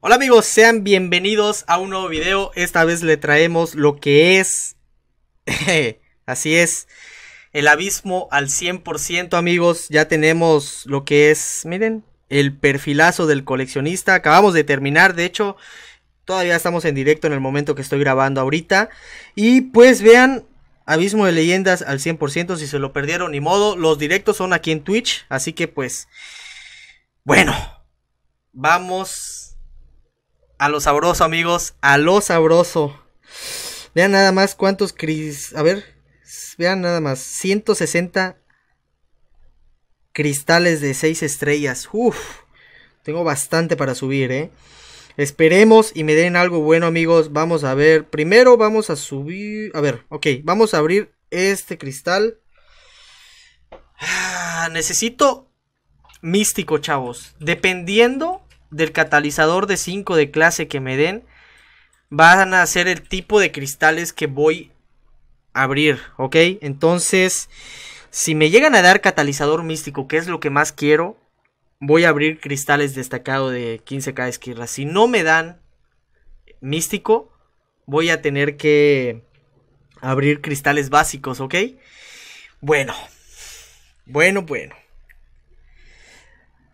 Hola amigos, sean bienvenidos a un nuevo video. Esta vez le traemos lo que es... Así es. El abismo al 100% amigos. Ya tenemos lo que es... Miren. El perfilazo del coleccionista. Acabamos de terminar. De hecho, todavía estamos en directo en el momento que estoy grabando ahorita. Y pues vean... Abismo de leyendas al 100%. Si se lo perdieron, ni modo. Los directos son aquí en Twitch. Así que pues... Bueno. Vamos a lo sabroso, amigos. A lo sabroso. Vean nada más cuántos cris. A ver. Vean nada más. 160 cristales de 6 estrellas. Uf. Tengo bastante para subir, ¿eh? Esperemos y me den algo bueno, amigos. Vamos a ver. Primero vamos a subir. A ver, ok. Vamos a abrir este cristal. Ah, necesito místico, chavos. Dependiendo del catalizador de 5 de clase que me den van a ser el tipo de cristales que voy a abrir, ¿ok? Entonces, si me llegan a dar catalizador místico, que es lo que más quiero, voy a abrir cristales destacados de 15k de esquirra. Si no me dan místico, voy a tener que abrir cristales básicos, ¿ok? Bueno, bueno, bueno.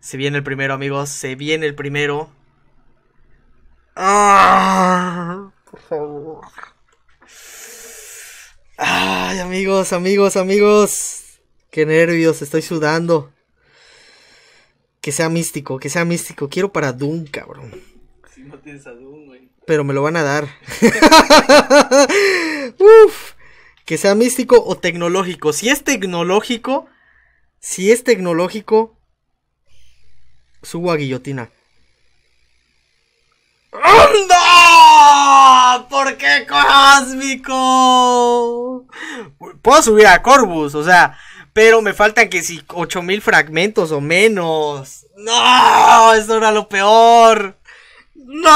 Se viene el primero, amigos. Se viene el primero. Ah, por favor. Ay, amigos, amigos, amigos. Qué nervios, estoy sudando. Que sea místico, que sea místico. Quiero para Doom, cabrón. Si no tienes a Doom, güey. Pero me lo van a dar. Uf. Que sea místico o tecnológico. Si es tecnológico, si es tecnológico, Subo a guillotina. ¡No! ¿Por qué cósmico? Puedo subir a Corvus, o sea, pero me faltan que si 8000 fragmentos o menos. ¡No! Eso era lo peor. ¡No!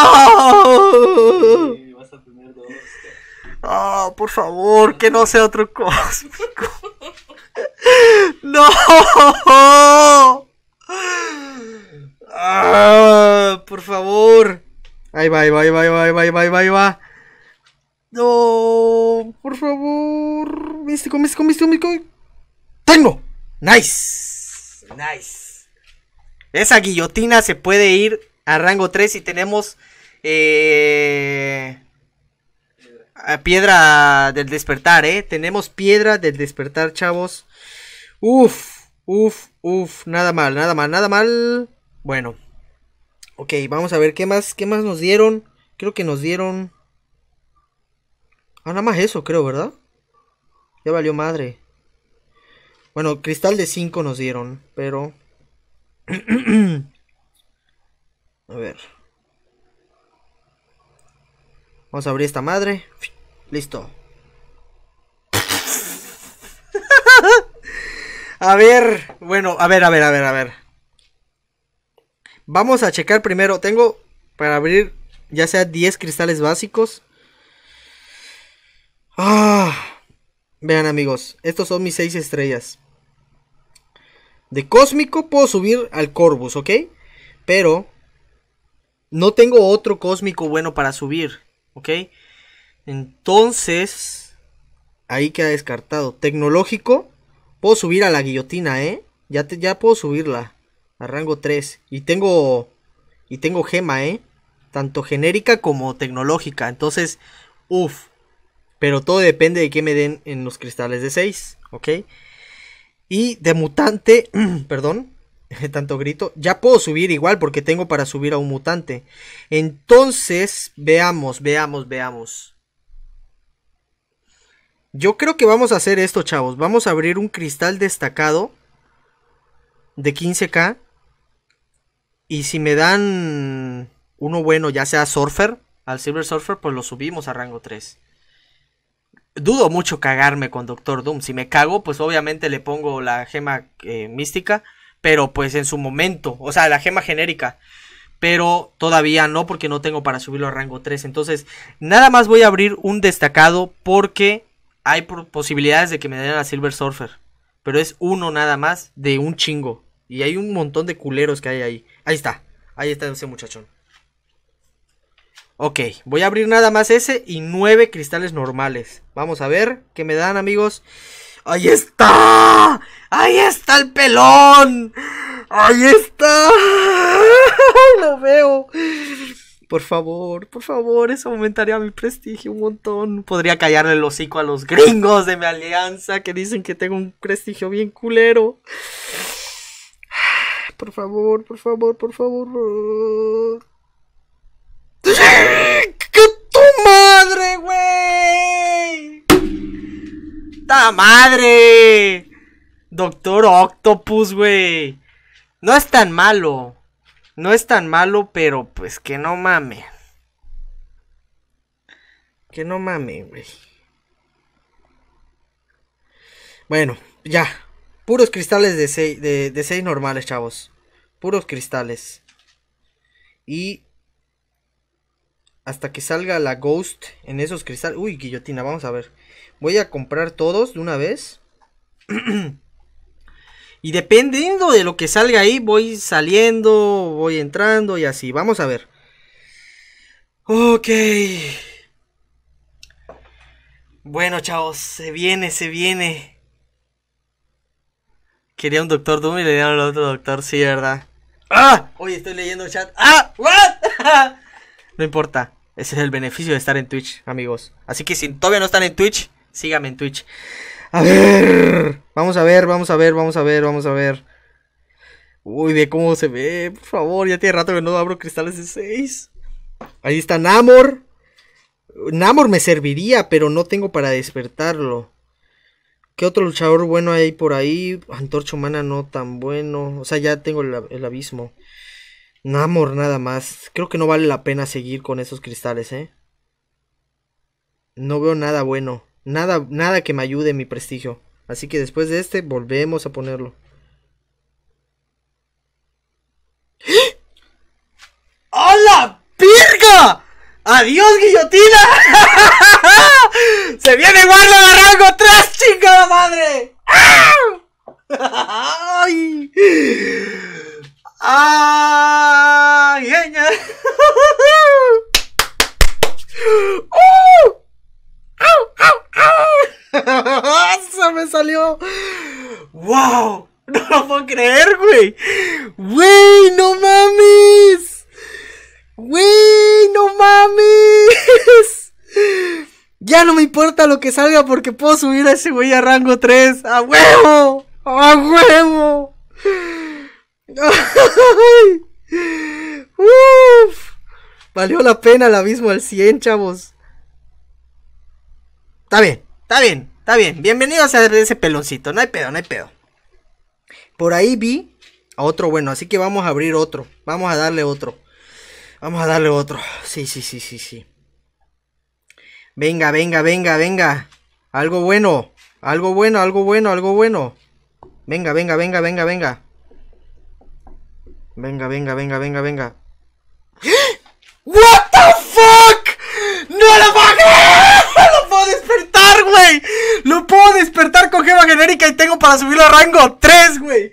Ah, por favor, que no sea otro cósmico. ¡No! ¡Ah! Por favor. Ahí va, ahí va, ahí va, ahí va, ahí va, va, va, No, por favor. ¡Tengo! Nice. Nice. Esa guillotina se puede ir a rango 3 y tenemos... Eh, piedra del despertar, ¿eh? Tenemos piedra del despertar, chavos. Uf, uf, uf. Nada mal, nada mal, nada mal. Bueno. Ok, vamos a ver qué más, qué más nos dieron. Creo que nos dieron... Ah, nada más eso, creo, ¿verdad? Ya valió madre. Bueno, cristal de 5 nos dieron, pero... a ver. Vamos a abrir esta madre. Listo. a ver, bueno, a ver, a ver, a ver, a ver. Vamos a checar primero. Tengo para abrir ya sea 10 cristales básicos. Ah, vean amigos, estos son mis 6 estrellas. De cósmico puedo subir al Corvus, ¿ok? Pero no tengo otro cósmico bueno para subir, ¿ok? Entonces, ahí queda descartado. Tecnológico, puedo subir a la guillotina, ¿eh? Ya, ya puedo subirla. A rango 3. Y tengo. Y tengo gema, ¿eh? Tanto genérica como tecnológica. Entonces, uff. Pero todo depende de qué me den en los cristales de 6. ¿Ok? Y de mutante. perdón. Tanto grito. Ya puedo subir igual porque tengo para subir a un mutante. Entonces, veamos, veamos, veamos. Yo creo que vamos a hacer esto, chavos. Vamos a abrir un cristal destacado de 15k. Y si me dan uno bueno, ya sea Surfer, al Silver Surfer, pues lo subimos a rango 3. Dudo mucho cagarme con Doctor Doom. Si me cago, pues obviamente le pongo la gema eh, mística. Pero pues en su momento. O sea, la gema genérica. Pero todavía no, porque no tengo para subirlo a rango 3. Entonces, nada más voy a abrir un destacado. Porque hay posibilidades de que me den a Silver Surfer. Pero es uno nada más de un chingo. Y hay un montón de culeros que hay ahí. Ahí está. Ahí está ese muchachón. Ok, voy a abrir nada más ese y nueve cristales normales. Vamos a ver qué me dan, amigos. ¡Ahí está! ¡Ahí está el pelón! ¡Ahí está! ¡Lo veo! Por favor, por favor, eso aumentaría mi prestigio un montón. Podría callarle el hocico a los gringos de mi alianza que dicen que tengo un prestigio bien culero por favor, por favor, por favor. ¡Qué tu madre, güey! ¡Ta madre! Doctor Octopus, güey. No es tan malo. No es tan malo, pero pues que no mame. Que no mame, güey. Bueno, ya. Puros cristales de 6 de, seis normales, chavos. Puros cristales. Y hasta que salga la Ghost en esos cristales. Uy, guillotina, vamos a ver. Voy a comprar todos de una vez. y dependiendo de lo que salga ahí, voy saliendo, voy entrando y así. Vamos a ver. Ok. Bueno, chavos, se viene, se viene. Quería un Doctor Doom y le dieron al otro Doctor, sí, ¿verdad? ¡Ah! Oye, estoy leyendo el chat. ¡Ah! ¿What? no importa. Ese es el beneficio de estar en Twitch, amigos. Así que si todavía no están en Twitch, síganme en Twitch. A ver. Vamos a ver, vamos a ver, vamos a ver, vamos a ver. Uy, de cómo se ve. Por favor, ya tiene rato que no abro cristales de 6. Ahí está Namor. Namor me serviría, pero no tengo para despertarlo. ¿Qué otro luchador bueno hay por ahí? Antorcha Humana no tan bueno. O sea, ya tengo el, abismo. abismo. Namor nada más. Creo que no vale la pena seguir con esos cristales, ¿eh? No veo nada bueno. Nada, nada que me ayude en mi prestigio. Así que después de este, volvemos a ponerlo. ¡Ah! ¡Adiós, guillotina! ¡Se viene Guarda rango Tras chingada madre! ¡Ah! ¡Ay! ¡Ay! ¡Se ¡Uh! me salió! ¡Wow! No lo puedo creer, güey. ¡Güey, no mames! ¡Güey! ¡No mames! Ya no me importa lo que salga porque puedo subir a ese güey a rango 3. ¡A huevo! ¡A huevo! ¡Uf! Valió la pena el abismo al 100, chavos. Está bien, está bien, está bien. Bienvenidos a ese peloncito. No hay pedo, no hay pedo. Por ahí vi a otro bueno, así que vamos a abrir otro. Vamos a darle otro. Vamos a darle otro. Sí, sí, sí, sí, sí. Venga, venga, venga, venga. Algo bueno. Algo bueno, algo bueno, algo bueno. Venga, venga, venga, venga, venga. Venga, venga, venga, venga, venga. What the fuck? No lo pagué. Lo puedo despertar, güey. Lo puedo despertar con gema genérica y tengo para subirlo a rango 3, güey.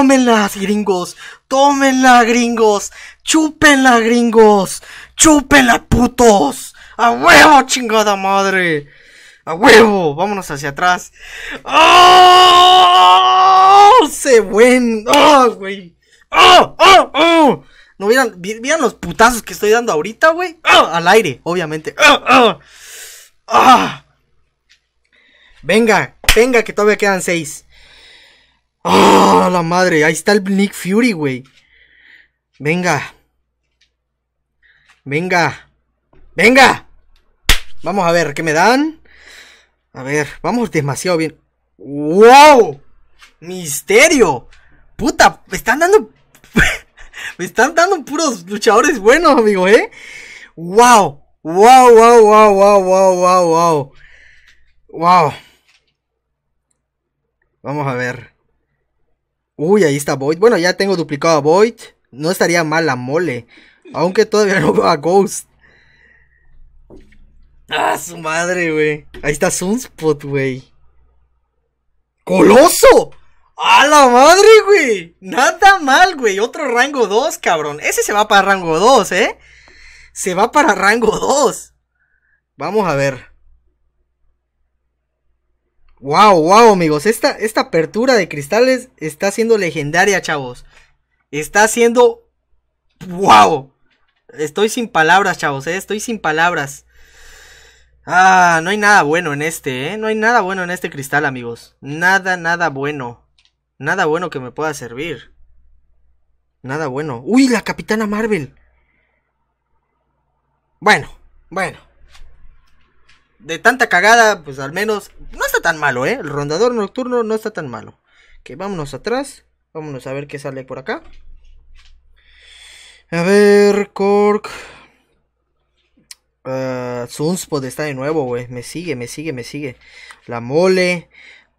tómenlas, gringos, tómenla, gringos, chúpenla, gringos, chúpenla, putos, a huevo, chingada madre, a huevo, vámonos hacia atrás. ¡Oh! Se buen, ¡oh, güey! ¡Oh, oh, oh! No vieran, vieran los putazos que estoy dando ahorita, güey. ¡Oh! Al aire, obviamente. ¡Oh, oh! ¡Ah! Venga, venga, que todavía quedan seis. ¡Ah, ¡Oh, la madre! Ahí está el Nick Fury, güey. Venga. Venga. Venga. Vamos a ver, ¿qué me dan? A ver, vamos demasiado bien. ¡Wow! ¡Misterio! ¡Puta! Me están dando... me están dando puros luchadores buenos, amigo, ¿eh? ¡Wow! ¡Wow, wow, wow, wow, wow, wow, wow! ¡Wow! Vamos a ver. Uy, ahí está Void. Bueno, ya tengo duplicado a Void. No estaría mal la Mole. Aunque todavía no veo a Ghost. Ah, su madre, güey. Ahí está Sunspot, güey. ¡Coloso! ¡A la madre, güey! Nada mal, güey. Otro rango 2, cabrón. Ese se va para rango 2, ¿eh? Se va para rango 2. Vamos a ver. Wow, wow, amigos. Esta, esta apertura de cristales está siendo legendaria, chavos. Está siendo. ¡Wow! Estoy sin palabras, chavos, ¿eh? estoy sin palabras. Ah, no hay nada bueno en este, ¿eh? No hay nada bueno en este cristal, amigos. Nada, nada bueno. Nada bueno que me pueda servir. Nada bueno. ¡Uy, la Capitana Marvel! Bueno, bueno. De tanta cagada, pues al menos tan malo, ¿eh? El rondador nocturno no está tan malo. Que vámonos atrás. Vámonos a ver qué sale por acá. A ver, Cork. Ah, Sunspot está de nuevo, güey. Me sigue, me sigue, me sigue. La mole.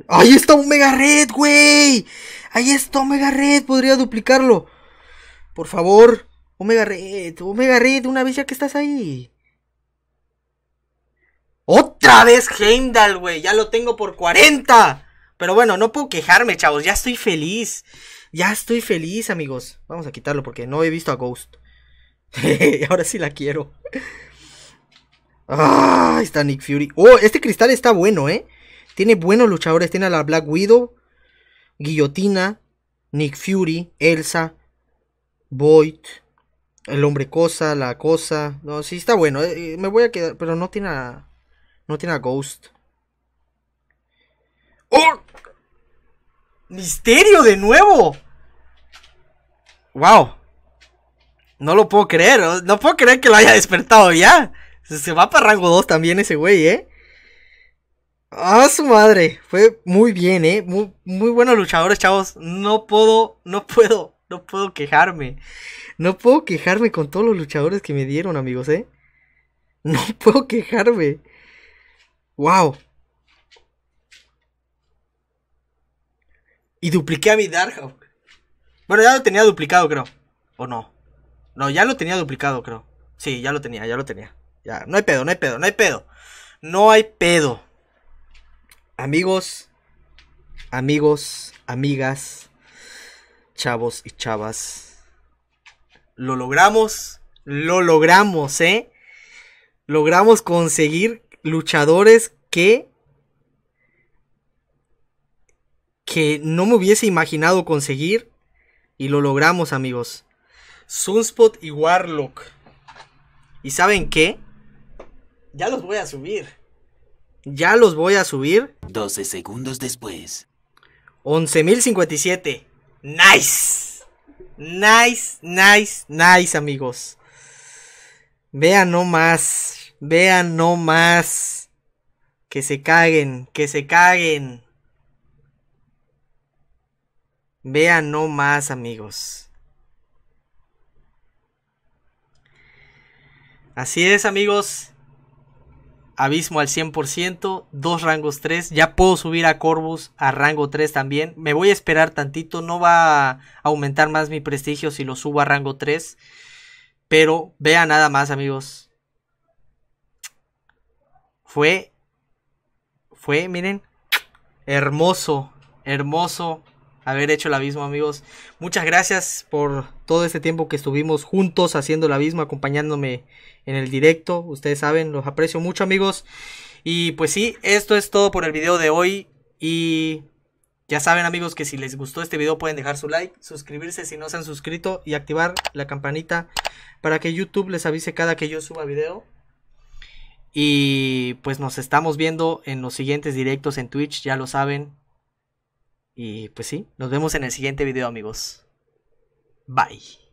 ¡Ahí está Omega Red, güey! ¡Ahí está Omega Red! Podría duplicarlo. Por favor, Omega Red, Omega Red, una vez ya que estás ahí otra vez Heimdall, güey. Ya lo tengo por 40. Pero bueno, no puedo quejarme, chavos. Ya estoy feliz. Ya estoy feliz, amigos. Vamos a quitarlo porque no he visto a Ghost. Ahora sí la quiero. Ah, está Nick Fury. Oh, este cristal está bueno, ¿eh? Tiene buenos luchadores. Tiene a la Black Widow, Guillotina, Nick Fury, Elsa, Void, el hombre cosa, la cosa. No, sí está bueno. Eh, eh, me voy a quedar, pero no tiene a... No tiene a Ghost. ¡Oh! ¡Misterio de nuevo! ¡Wow! No lo puedo creer. No, puedo creer que lo haya despertado ya. Se, va para rango 2 también ese güey, ¿eh? ¡Ah, su madre! Fue muy bien, ¿eh? Muy, muy buenos luchadores, chavos. No puedo, no puedo, no puedo quejarme. No puedo quejarme con todos los luchadores que me dieron, amigos, ¿eh? No puedo quejarme. ¡Wow! Y dupliqué a mi Darkhawk. Bueno, ya lo tenía duplicado, creo. ¿O no? No, ya lo tenía duplicado, creo. Sí, ya lo tenía, ya lo tenía. Ya, no hay pedo, no hay pedo, no hay pedo. No hay pedo. Amigos, amigos, amigas, chavos y chavas. Lo logramos, lo logramos, ¿eh? Logramos conseguir luchadores que que no me hubiese imaginado conseguir y lo logramos, amigos. Sunspot y Warlock. ¿Y saben qué? Ya los voy a subir. Ya los voy a subir. 12 segundos después. 11.057. Nice. Nice, nice, nice, amigos. Vean nomás. Vean no más. Que se caguen, que se caguen. Vean no más, amigos. Así es, amigos. Abismo al 100%, dos rangos 3. Ya puedo subir a Corvus a rango 3 también. Me voy a esperar tantito, no va a aumentar más mi prestigio si lo subo a rango 3. Pero vean nada más, amigos. Fue, fue, miren, hermoso, hermoso haber hecho el abismo, amigos. Muchas gracias por todo este tiempo que estuvimos juntos haciendo el abismo, acompañándome en el directo. Ustedes saben, los aprecio mucho, amigos. Y pues sí, esto es todo por el video de hoy. Y ya saben, amigos, que si les gustó este video pueden dejar su like, suscribirse si no se han suscrito y activar la campanita para que YouTube les avise cada que yo suba video. Y pues nos estamos viendo en los siguientes directos en Twitch, ya lo saben. Y pues sí, nos vemos en el siguiente video amigos. Bye.